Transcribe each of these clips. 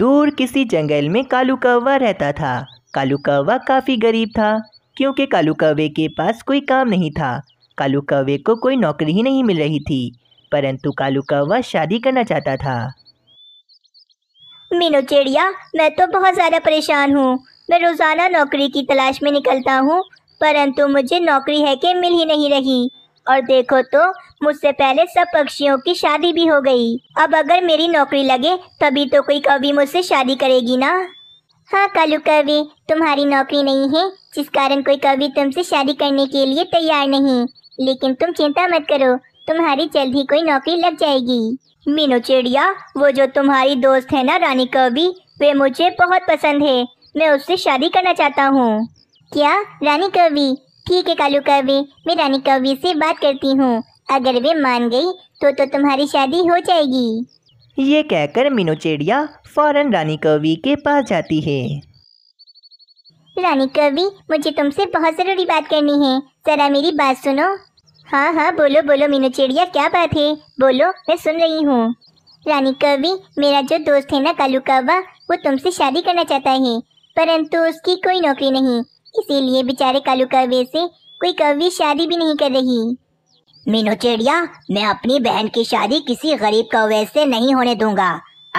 दूर किसी जंगल में कालू कौवा रहता था कालू कौवा काफ़ी गरीब था क्योंकि कालू कौवे के पास कोई काम नहीं था कालू कौवे को कोई नौकरी ही नहीं मिल रही थी परंतु कालू कौवा शादी करना चाहता था मीनू चिड़िया मैं तो बहुत ज़्यादा परेशान हूँ मैं रोज़ाना नौकरी की तलाश में निकलता हूँ परंतु मुझे नौकरी है कि मिल ही नहीं रही और देखो तो मुझसे पहले सब पक्षियों की शादी भी हो गई अब अगर मेरी नौकरी लगे तभी तो कोई कवि मुझसे शादी करेगी ना हाँ कालू कवि तुम्हारी नौकरी नहीं है जिस कारण कोई कवि तुमसे शादी करने के लिए तैयार नहीं लेकिन तुम चिंता मत करो तुम्हारी जल्द ही कोई नौकरी लग जाएगी मीनू चिड़िया वो जो तुम्हारी दोस्त है ना रानी कवि वे मुझे बहुत पसंद है मैं उससे शादी करना चाहता हूँ क्या रानी कवि ठीक है कालू कावे मैं रानी कवि से बात करती हूँ अगर वे मान गई तो तो तुम्हारी शादी हो जाएगी ये कहकर मीनू चिड़िया फौरन रानी कवि के पास जाती है रानी कवि मुझे तुमसे बहुत ज़रूरी बात करनी है ज़रा मेरी बात सुनो हाँ हाँ बोलो बोलो मीनू चिड़िया क्या बात है बोलो मैं सुन रही हूँ रानी कवि मेरा जो दोस्त है ना कालू कावा वो तुमसे शादी करना चाहता है परंतु उसकी कोई नौकरी नहीं इसीलिए बेचारे कालू कौवे से कोई कौवी शादी भी नहीं कर रही मीनू चिड़िया मैं अपनी बहन की शादी किसी गरीब कौवे से नहीं होने दूंगा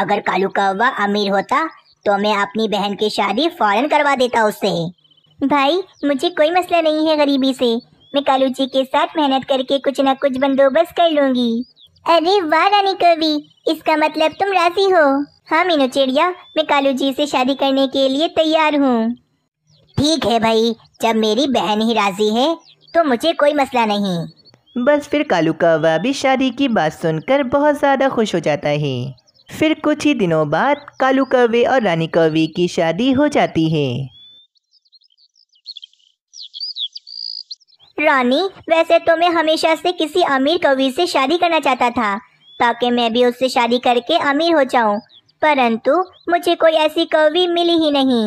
अगर कालू कौवा अमीर होता तो मैं अपनी बहन की शादी फौरन करवा देता उससे भाई मुझे कोई मसला नहीं है गरीबी से मैं कालू जी के साथ मेहनत करके कुछ न कुछ बंदोबस्त कर लूंगी अरे वाह रानी कवि इसका मतलब तुम राजी हो हाँ मीनू चिड़िया मैं कालू जी से शादी करने के लिए तैयार हूँ ठीक है भाई जब मेरी बहन ही राजी है तो मुझे कोई मसला नहीं बस फिर कालू कावा भी शादी की बात सुनकर बहुत ज़्यादा खुश हो जाता है फिर कुछ ही दिनों बाद कालू कौवे और रानी कौवे की शादी हो जाती है रानी वैसे तो मैं हमेशा से किसी अमीर कवि से शादी करना चाहता था ताकि मैं भी उससे शादी करके अमीर हो जाऊं परंतु मुझे कोई ऐसी कवि मिली ही नहीं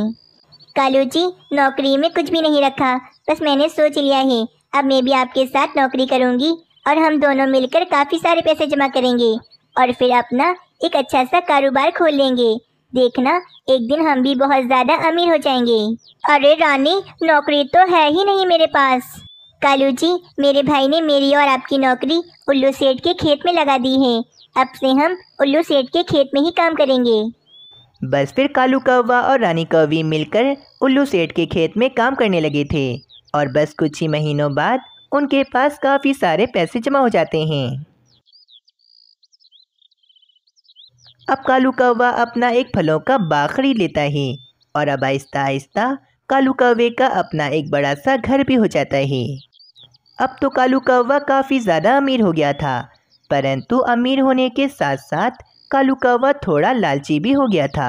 कालू जी नौकरी में कुछ भी नहीं रखा बस मैंने सोच लिया है अब मैं भी आपके साथ नौकरी करूँगी और हम दोनों मिलकर काफ़ी सारे पैसे जमा करेंगे और फिर अपना एक अच्छा सा कारोबार खोल लेंगे देखना एक दिन हम भी बहुत ज़्यादा अमीर हो जाएंगे अरे रानी नौकरी तो है ही नहीं मेरे पास कालू जी मेरे भाई ने मेरी और आपकी नौकरी उल्लू सेठ के खेत में लगा दी है अब से हम उल्लू सेठ के खेत में ही काम करेंगे बस फिर कालू कौवा और रानी कौवी मिलकर उल्लू सेठ के खेत में काम करने लगे थे और बस कुछ ही महीनों बाद उनके पास काफ़ी सारे पैसे जमा हो जाते हैं अब कालू कौवा अपना एक फलों का बाग खरीद लेता है और अब आहिस्ता आहिस्ता कालू कौवे का अपना एक बड़ा सा घर भी हो जाता है अब तो कालू कौवा काफ़ी ज़्यादा अमीर हो गया था परंतु अमीर होने के साथ साथ कालू कौवा थोड़ा लालची भी हो गया था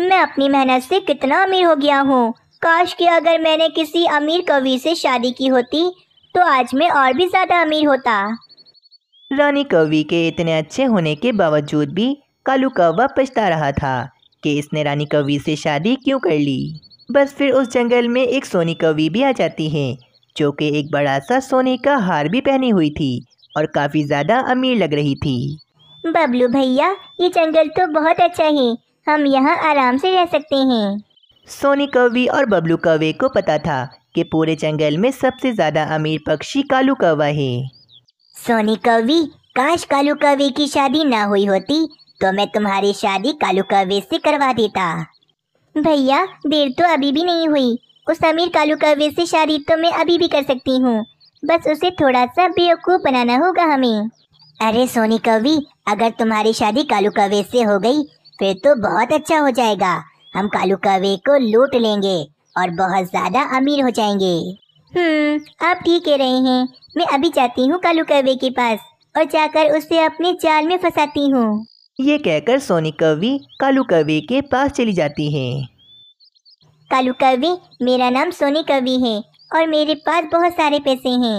मैं अपनी मेहनत से कितना अमीर हो गया हूँ काश कि अगर मैंने किसी अमीर कवि से शादी की होती तो आज मैं और भी ज़्यादा अमीर होता रानी कवि के इतने अच्छे होने के बावजूद भी कालू कौवा पछता रहा था कि इसने रानी कवि से शादी क्यों कर ली बस फिर उस जंगल में एक सोनी कवि भी आ जाती है जो कि एक बड़ा सा सोने का हार भी पहनी हुई थी और काफ़ी ज़्यादा अमीर लग रही थी बबलू भैया ये जंगल तो बहुत अच्छा है हम यहाँ आराम से रह सकते हैं सोनी कौवे और बबलू कौवे को पता था कि पूरे जंगल में सबसे ज़्यादा अमीर पक्षी कालू कौवा है सोनी कौवी काश कालू कौवे की शादी ना हुई होती तो मैं तुम्हारी शादी कालू कौवे से करवा देता भैया देर तो अभी भी नहीं हुई उस अमीर कालू कौवे से शादी तो मैं अभी भी कर सकती हूँ बस उसे थोड़ा सा बेवकूफ़ बनाना होगा हमें अरे सोनी कवि अगर तुम्हारी शादी कालू कवे से हो गई फिर तो बहुत अच्छा हो जाएगा हम कालू कवे को लूट लेंगे और बहुत ज्यादा अमीर हो जाएंगे हम्म आप ठीक कह रहे हैं मैं अभी जाती हूँ कालू कवे के पास और जाकर उसे अपने जाल में फंसाती हूँ ये कहकर सोनी कवि कालू कवे के पास चली जाती है कालू कवि मेरा नाम सोनी कवि है और मेरे पास बहुत सारे पैसे हैं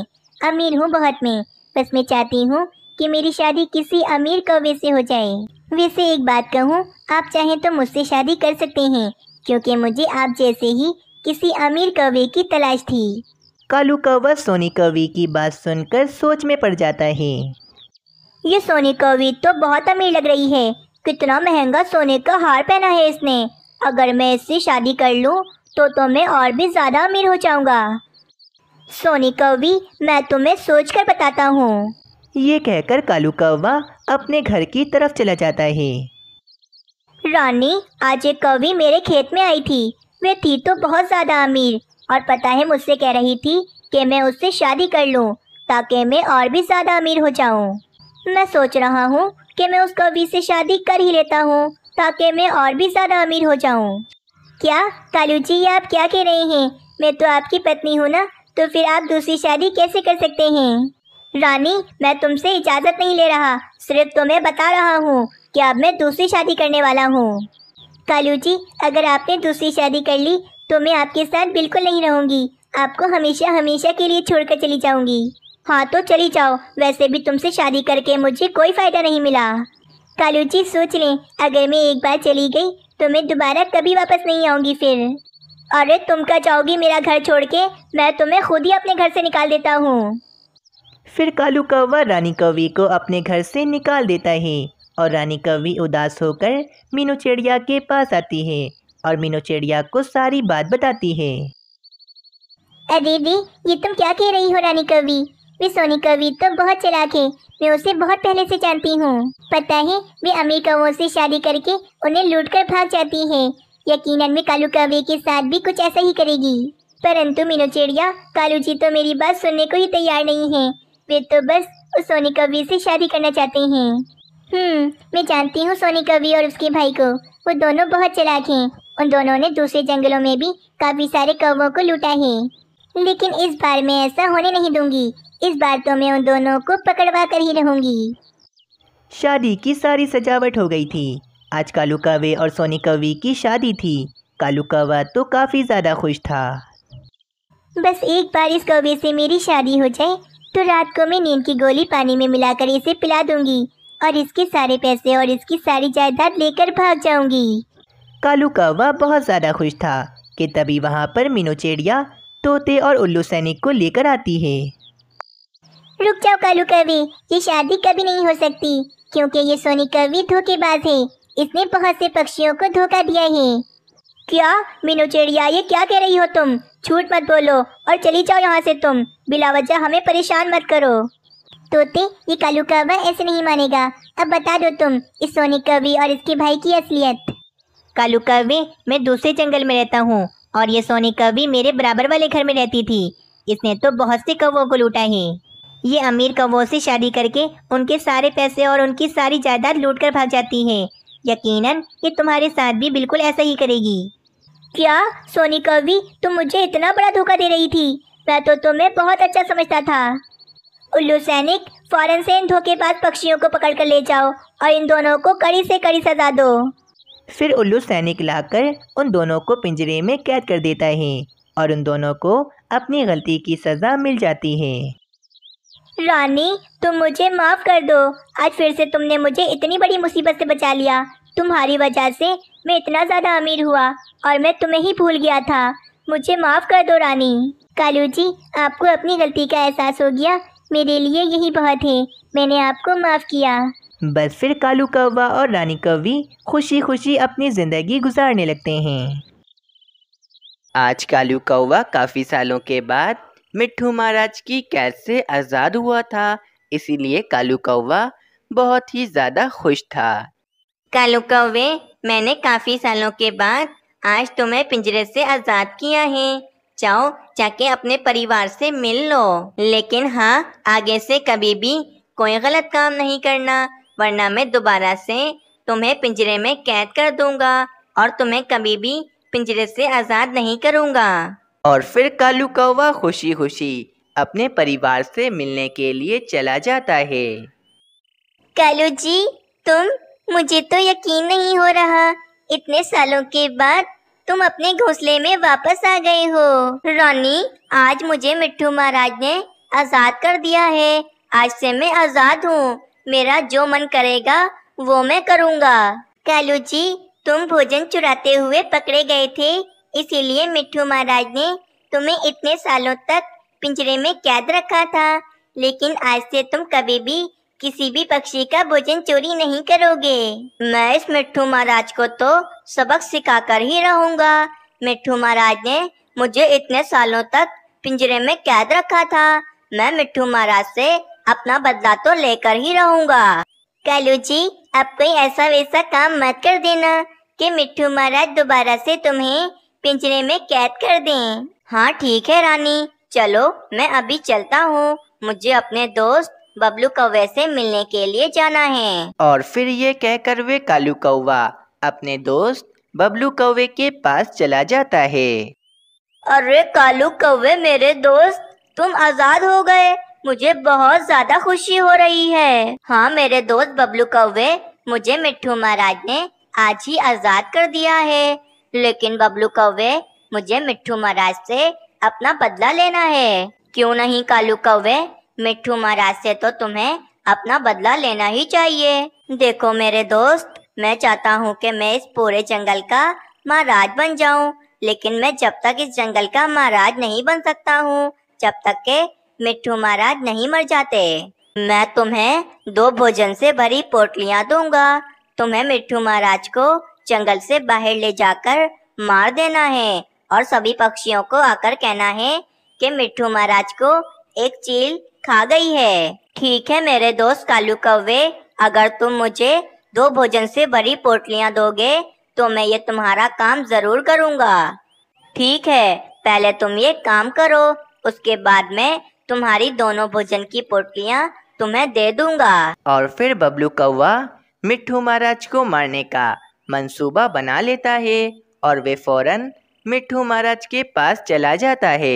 अमीर हूँ बहुत मैं बस मैं चाहती हूँ कि मेरी शादी किसी अमीर कौवे से हो जाए वैसे एक बात कहूँ आप चाहें तो मुझसे शादी कर सकते हैं क्योंकि मुझे आप जैसे ही किसी अमीर कौवे की तलाश थी कालू कौवा सोनी कौवे की बात सुनकर सोच में पड़ जाता है ये सोनी कौवे तो बहुत अमीर लग रही है कितना महंगा सोने का हार पहना है इसने अगर मैं इससे शादी कर लूँ तो तो मैं और भी ज़्यादा अमीर हो जाऊँगा सोनी कौवी मैं तुम्हें सोच कर बताता हूँ ये कहकर कालू कौवा अपने घर की तरफ चला जाता है रानी आज एक कौवी मेरे खेत में आई थी वे थी तो बहुत ज़्यादा अमीर और पता है मुझसे कह रही थी कि मैं उससे शादी कर लूँ ताकि मैं और भी ज़्यादा अमीर हो जाऊँ मैं सोच रहा हूँ कि मैं उस कौवी से शादी कर ही लेता हूँ ताकि मैं और भी ज़्यादा अमीर हो जाऊँ क्या कालू जी आप क्या कह रहे हैं मैं तो आपकी पत्नी हूँ ना तो फिर आप दूसरी शादी कैसे कर सकते हैं रानी मैं तुमसे इजाज़त नहीं ले रहा सिर्फ तुम्हें बता रहा हूँ कि अब मैं दूसरी शादी करने वाला हूँ कालू जी अगर आपने दूसरी शादी कर ली तो मैं आपके साथ बिल्कुल नहीं रहूँगी आपको हमेशा हमेशा के लिए छोड़कर चली जाऊँगी हाँ तो चली जाओ वैसे भी तुमसे शादी करके मुझे कोई फ़ायदा नहीं मिला कालू जी सोच लें अगर मैं एक बार चली गई तो मैं दोबारा कभी वापस नहीं आऊँगी फिर अरे तुम क्या जाओगी मेरा घर छोड़ के मैं तुम्हें खुद ही अपने घर से निकाल देता हूँ फिर कालू कौवा रानी कौवी को अपने घर से निकाल देता है और रानी कौवी उदास होकर मीनू चिड़िया के पास आती है और मीनू चिड़िया को सारी बात बताती है अरे दी ये तुम क्या कह रही हो रानी कवि वे सोनी कवि तो बहुत चलाक है मैं उसे बहुत पहले से जानती हूँ पता है वे अमीर कवों से शादी करके उन्हें लूट कर भाग जाती है यकीनन में कालू कवि के साथ भी कुछ ऐसा ही करेगी परंतु मीनू चिड़िया कालू जी तो मेरी बात सुनने को ही तैयार नहीं है वे तो बस उस सोनी कवि से शादी करना चाहते हैं हम्म मैं जानती हूँ सोनी कवि और उसके भाई को वो दोनों बहुत चलाक हैं उन दोनों ने दूसरे जंगलों में भी काफ़ी सारे कौवों को लूटा है लेकिन इस बार मैं ऐसा होने नहीं दूंगी इस बार तो मैं उन दोनों को पकड़वा कर ही रहूंगी शादी की सारी सजावट हो गई थी आज कालू कावे और सोनी कवि की शादी थी कालू कावा तो काफ़ी ज़्यादा खुश था बस एक बार इस कौवे से मेरी शादी हो जाए तो रात को मैं नींद की गोली पानी में मिलाकर इसे पिला दूंगी और इसके सारे पैसे और इसकी सारी जायदाद लेकर भाग जाऊंगी कालू कौवा बहुत ज़्यादा खुश था कि तभी वहाँ पर मीनू चिड़िया तोते और उल्लू सैनिक को लेकर आती है रुक जाओ कालू कवि ये शादी कभी नहीं हो सकती क्योंकि ये सोनी कवि धोखेबाज है इसने बहुत से पक्षियों को धोखा दिया है क्या मीनू चिड़िया ये क्या कह रही हो तुम झूठ मत बोलो और चली जाओ यहाँ से तुम बिलावजा हमें परेशान मत करो तोते ये कालू काबा ऐसे नहीं मानेगा अब बता दो तुम इस सोने कौवे और इसके भाई की असलियत कालू कौवे मैं दूसरे जंगल में रहता हूँ और ये सोने कौवी मेरे बराबर वाले घर में रहती थी इसने तो बहुत से कौवों को लूटा है ये अमीर कौवों से शादी करके उनके सारे पैसे और उनकी सारी जायदाद लूट कर भाग जाती है यकीनन ये तुम्हारे साथ भी बिल्कुल ऐसा ही करेगी क्या सोनी कवि तुम मुझे इतना बड़ा धोखा दे रही थी मैं तो तुम्हें बहुत अच्छा समझता था उल्लू सैनिक फौरन से इन धोखेबाज पक्षियों को पकड़ कर ले जाओ और इन दोनों को कड़ी से कड़ी सजा दो फिर उल्लू सैनिक लाकर उन दोनों को पिंजरे में कैद कर देता है और उन दोनों को अपनी गलती की सज़ा मिल जाती है रानी तुम मुझे माफ़ कर दो आज फिर से तुमने मुझे इतनी बड़ी मुसीबत से बचा लिया तुम्हारी वजह से मैं इतना ज़्यादा अमीर हुआ और मैं तुम्हें ही भूल गया था मुझे माफ़ कर दो रानी कालू जी आपको अपनी गलती का एहसास हो गया मेरे लिए यही बहुत है मैंने आपको माफ़ किया बस फिर कालू कौवा और रानी कौवी खुशी खुशी अपनी ज़िंदगी गुजारने लगते हैं आज कालू कौवा काफ़ी सालों के बाद मिट्ठू महाराज की कैद से आज़ाद हुआ था इसीलिए कालू कौवा बहुत ही ज़्यादा खुश था कालू कौवे मैंने काफ़ी सालों के बाद आज तुम्हें तो पिंजरे से आजाद किया है जाओ जाके अपने परिवार से मिल लो लेकिन हाँ आगे से कभी भी कोई गलत काम नहीं करना वरना मैं दोबारा से तुम्हें पिंजरे में कैद कर दूंगा और तुम्हें कभी भी पिंजरे से आज़ाद नहीं करूंगा और फिर कालू कौवा खुशी खुशी अपने परिवार से मिलने के लिए चला जाता है कालू जी तुम मुझे तो यकीन नहीं हो रहा इतने सालों के बाद तुम अपने घोंसले में वापस आ गए हो रोनी आज मुझे मिट्टू महाराज ने आजाद कर दिया है आज से मैं आजाद हूँ मेरा जो मन करेगा वो मैं करूँगा कैलू जी तुम भोजन चुराते हुए पकड़े गए थे इसीलिए मिट्टू महाराज ने तुम्हें इतने सालों तक पिंजरे में कैद रखा था लेकिन आज से तुम कभी भी किसी भी पक्षी का भोजन चोरी नहीं करोगे मैं इस मिट्ठू महाराज को तो सबक सिखा कर ही रहूंगा मिट्ठू महाराज ने मुझे इतने सालों तक पिंजरे में कैद रखा था मैं मिट्ठू महाराज से अपना बदला तो लेकर ही रहूंगा कैलू जी अब कोई ऐसा वैसा काम मत कर देना कि मिट्ठू महाराज दोबारा से तुम्हें पिंजरे में कैद कर दें हाँ ठीक है रानी चलो मैं अभी चलता हूँ मुझे अपने दोस्त बबलू कौवे से मिलने के लिए जाना है और फिर ये कहकर वे कालू कौवा अपने दोस्त बबलू कौवे के पास चला जाता है अरे कालू कौवे मेरे दोस्त तुम आजाद हो गए मुझे बहुत ज्यादा खुशी हो रही है हाँ मेरे दोस्त बबलू कौवे मुझे मिट्ठू महाराज ने आज ही आजाद कर दिया है लेकिन बबलू कौवे मुझे मिट्ठू महाराज से अपना बदला लेना है क्यों नहीं कालू कौवे मिट्ठू महाराज से तो तुम्हें अपना बदला लेना ही चाहिए देखो मेरे दोस्त मैं चाहता हूँ कि मैं इस पूरे जंगल का महाराज बन जाऊँ लेकिन मैं जब तक इस जंगल का महाराज नहीं बन सकता हूँ जब तक के मिट्ठू महाराज नहीं मर जाते मैं तुम्हें दो भोजन से भरी पोटलियाँ दूंगा तुम्हें मिट्ठू महाराज को जंगल से बाहर ले जाकर मार देना है और सभी पक्षियों को आकर कहना है कि मिट्ठू महाराज को एक चील खा गई है ठीक है मेरे दोस्त कालू कौवे अगर तुम मुझे दो भोजन से बड़ी पोटलियाँ दोगे तो मैं ये तुम्हारा काम जरूर करूँगा ठीक है पहले तुम ये काम करो उसके बाद में तुम्हारी दोनों भोजन की पोटलियाँ तुम्हें दे दूंगा और फिर बबलू कौवा मिट्ठू महाराज को मारने का मंसूबा बना लेता है और वे फौरन मिठू महाराज के पास चला जाता है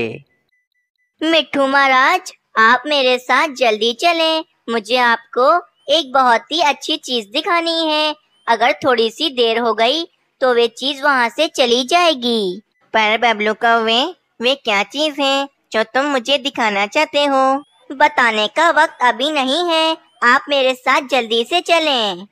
मिट्टू महाराज आप मेरे साथ जल्दी चलें मुझे आपको एक बहुत ही अच्छी चीज दिखानी है अगर थोड़ी सी देर हो गई तो वे चीज वहाँ से चली जाएगी पर बबलू कौवे वे क्या चीज है जो तुम मुझे दिखाना चाहते हो बताने का वक्त अभी नहीं है आप मेरे साथ जल्दी से चलें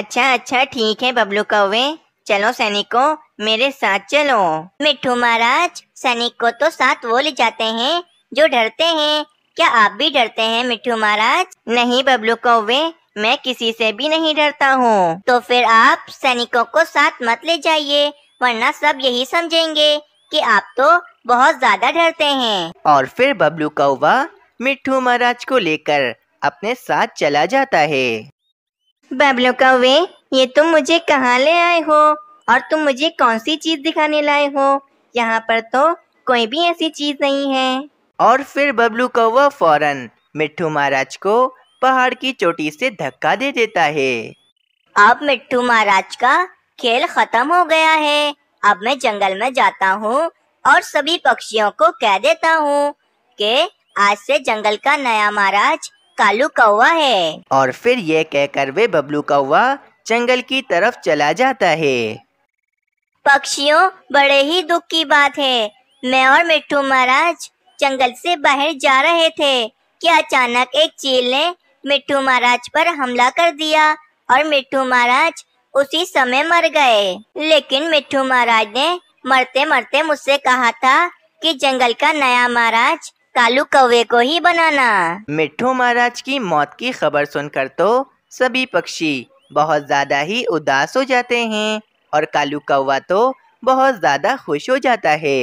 अच्छा अच्छा ठीक है बबलू कौवे चलो सैनिको मेरे साथ चलो मिठू महाराज सैनिक को तो साथ वो ले जाते हैं जो डरते हैं क्या आप भी डरते हैं मिट्टू महाराज नहीं बबलू कौवे मैं किसी से भी नहीं डरता हूँ तो फिर आप सैनिकों को साथ मत ले जाइए वरना सब यही समझेंगे कि आप तो बहुत ज्यादा डरते हैं और फिर बबलू कौवा मिट्टू महाराज को लेकर अपने साथ चला जाता है बबलू कौवे ये तुम मुझे कहाँ ले आए हो और तुम मुझे कौन सी चीज दिखाने लाए हो यहाँ पर तो कोई भी ऐसी चीज नहीं है और फिर बबलू कौवा फौरन मिट्टू महाराज को पहाड़ की चोटी से धक्का दे देता है अब मिट्टू महाराज का खेल खत्म हो गया है अब मैं जंगल में जाता हूँ और सभी पक्षियों को कह देता हूँ कि आज से जंगल का नया महाराज कालू कौवा है और फिर ये कहकर वे बबलू कौवा जंगल की तरफ चला जाता है पक्षियों बड़े ही दुख की बात है मैं और मिट्टू महाराज जंगल से बाहर जा रहे थे कि अचानक एक चील ने मिट्टू महाराज पर हमला कर दिया और मिट्टू महाराज उसी समय मर गए लेकिन मिट्टू महाराज ने मरते मरते मुझसे कहा था कि जंगल का नया महाराज कालू कौवे को ही बनाना मिट्टू महाराज की मौत की खबर सुनकर तो सभी पक्षी बहुत ज्यादा ही उदास हो जाते हैं और कालू कौवा तो बहुत ज्यादा खुश हो जाता है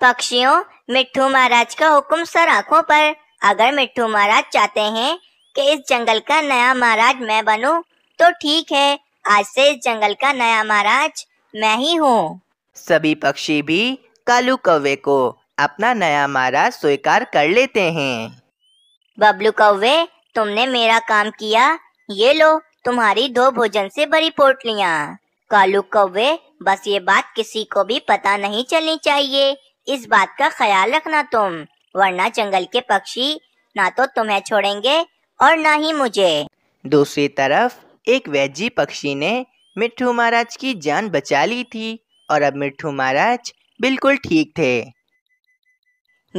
पक्षियों मिट्ठू महाराज का हुक्म सर आँखों पर अगर मिट्ठू महाराज चाहते हैं कि इस जंगल का नया महाराज मैं बनूं, तो ठीक है आज से इस जंगल का नया महाराज मैं ही हूँ सभी पक्षी भी कालू कौवे को अपना नया महाराज स्वीकार कर लेते हैं बबलू कौवे तुमने मेरा काम किया ये लो तुम्हारी दो भोजन से भरी पोटलियाँ कालू कौवे बस ये बात किसी को भी पता नहीं चलनी चाहिए इस बात का ख्याल रखना तुम वरना जंगल के पक्षी ना तो तुम्हें छोड़ेंगे और ना ही मुझे दूसरी तरफ एक वैजी पक्षी ने मिट्ठू महाराज की जान बचा ली थी और अब मिट्ठू महाराज बिल्कुल ठीक थे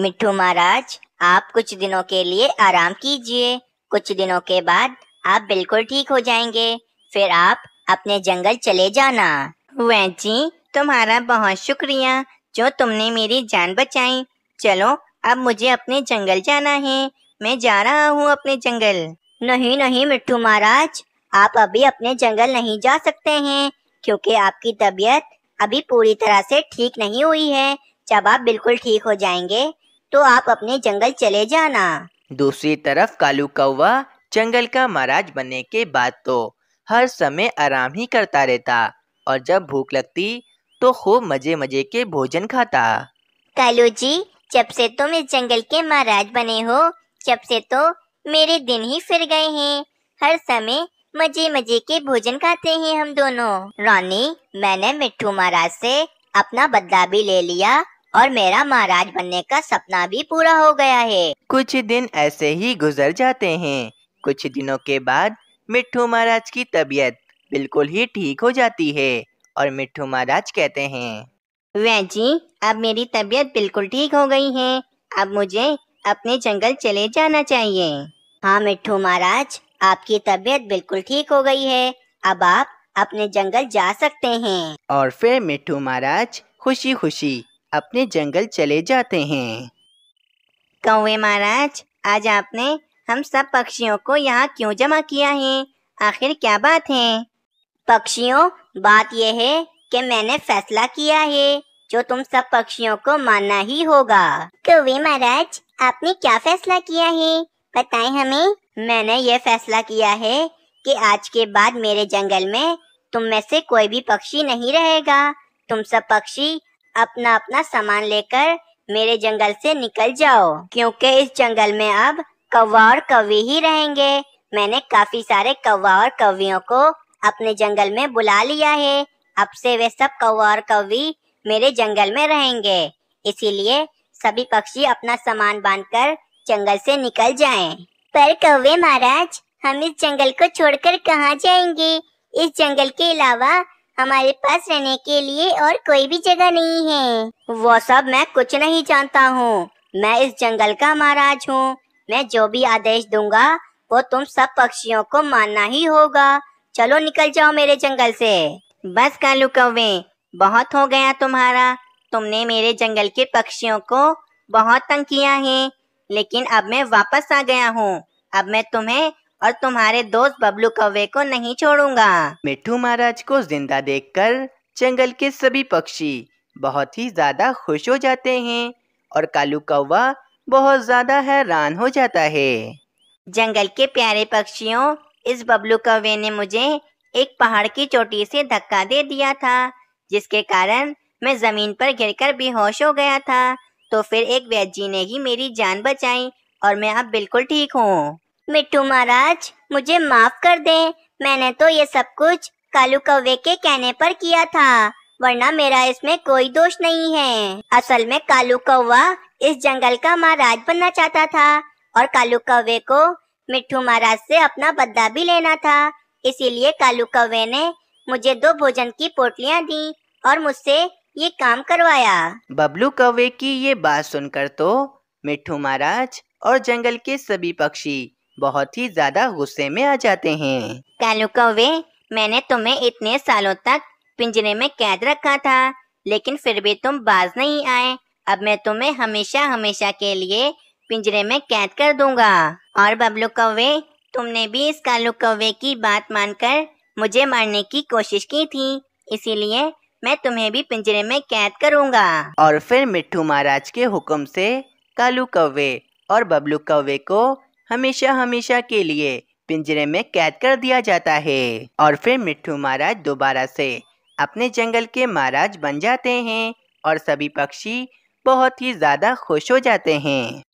मिट्ठू महाराज आप कुछ दिनों के लिए आराम कीजिए कुछ दिनों के बाद आप बिल्कुल ठीक हो जाएंगे फिर आप अपने जंगल चले जाना वैजी तुम्हारा बहुत शुक्रिया जो तुमने मेरी जान बचाई चलो अब मुझे अपने जंगल जाना है मैं जा रहा हूँ अपने जंगल नहीं नहीं मिट्टू महाराज आप अभी अपने जंगल नहीं जा सकते हैं क्योंकि आपकी तबीयत अभी पूरी तरह से ठीक नहीं हुई है जब आप बिल्कुल ठीक हो जाएंगे तो आप अपने जंगल चले जाना दूसरी तरफ कालू कौवा जंगल का महाराज बनने के बाद तो हर समय आराम ही करता रहता और जब भूख लगती तो खूब मजे मजे के भोजन खाता कालू जी जब से तुम इस जंगल के महाराज बने हो जब से तो मेरे दिन ही फिर गए हैं हर समय मजे मजे के भोजन खाते हैं हम दोनों रानी मैंने मिट्टू महाराज से अपना बदला भी ले लिया और मेरा महाराज बनने का सपना भी पूरा हो गया है कुछ दिन ऐसे ही गुजर जाते हैं कुछ दिनों के बाद मिट्टू महाराज की तबीयत बिल्कुल ही ठीक हो जाती है और मिठू महाराज कहते हैं वैजी जी अब मेरी तबीयत बिल्कुल ठीक हो गई है अब मुझे अपने जंगल चले जाना चाहिए हाँ मिठू महाराज आपकी तबीयत बिल्कुल ठीक हो गई है अब आप अपने जंगल जा सकते हैं और फिर मिठू महाराज खुशी खुशी अपने जंगल चले जाते हैं कौवे महाराज आज आपने हम सब पक्षियों को यहाँ क्यों जमा किया है आखिर क्या बात है पक्षियों बात यह है कि मैंने फैसला किया है जो तुम सब पक्षियों को मानना ही होगा कवि तो महाराज आपने क्या फैसला किया है बताएं हमें मैंने ये फैसला किया है कि आज के बाद मेरे जंगल में तुम में से कोई भी पक्षी नहीं रहेगा तुम सब पक्षी अपना अपना सामान लेकर मेरे जंगल से निकल जाओ क्योंकि इस जंगल में अब कौवा और कवि ही रहेंगे मैंने काफी सारे कौवा और कवियों को अपने जंगल में बुला लिया है अब से वे सब कौवा और कौवी मेरे जंगल में रहेंगे इसीलिए सभी पक्षी अपना सामान बांधकर जंगल से निकल जाएं। पर कौवे महाराज हम इस जंगल को छोड़कर कहाँ जाएंगे इस जंगल के अलावा हमारे पास रहने के लिए और कोई भी जगह नहीं है वो सब मैं कुछ नहीं जानता हूँ मैं इस जंगल का महाराज हूँ मैं जो भी आदेश दूंगा वो तुम सब पक्षियों को मानना ही होगा चलो निकल जाओ मेरे जंगल से बस कालू कौवे बहुत हो गया तुम्हारा तुमने मेरे जंगल के पक्षियों को बहुत तंग किया है लेकिन अब मैं वापस आ गया हूँ अब मैं तुम्हें और तुम्हारे दोस्त बबलू कौवे को नहीं छोड़ूंगा मिट्टू महाराज को जिंदा देखकर जंगल के सभी पक्षी बहुत ही ज्यादा खुश हो जाते हैं और कालू कौवा बहुत ज्यादा हैरान हो जाता है जंगल के प्यारे पक्षियों इस बबलू कौवे ने मुझे एक पहाड़ की चोटी से धक्का दे दिया था जिसके कारण मैं जमीन पर गिरकर बेहोश हो गया था तो फिर एक वैद्य जी ने ही मेरी जान बचाई और मैं अब बिल्कुल ठीक हूँ मिट्टू महाराज मुझे माफ कर दें मैंने तो ये सब कुछ कालू कौवे के कहने पर किया था वरना मेरा इसमें कोई दोष नहीं है असल में कालू कौवा इस जंगल का महाराज बनना चाहता था और कालू कौवे को मिट्टू महाराज से अपना बदला भी लेना था इसीलिए कालू कौवे ने मुझे दो भोजन की पोटलियाँ दी और मुझसे ये काम करवाया बबलू कौवे की ये बात सुनकर तो मिट्टू महाराज और जंगल के सभी पक्षी बहुत ही ज्यादा गुस्से में आ जाते हैं कालू कौवे मैंने तुम्हें इतने सालों तक पिंजरे में कैद रखा था लेकिन फिर भी तुम बाज नहीं आए अब मैं तुम्हें हमेशा हमेशा के लिए पिंजरे में कैद कर दूंगा और बबलू कौवे तुमने भी इस कालू कौवे की बात मानकर मुझे मारने की कोशिश की थी इसीलिए मैं तुम्हें भी पिंजरे में कैद करूंगा और फिर मिट्टू महाराज के हुक्म से कालू कौवे और बबलू कौवे को हमेशा हमेशा के लिए पिंजरे में कैद कर दिया जाता है और फिर मिट्टू महाराज दोबारा से अपने जंगल के महाराज बन जाते हैं और सभी पक्षी बहुत ही ज़्यादा खुश हो जाते हैं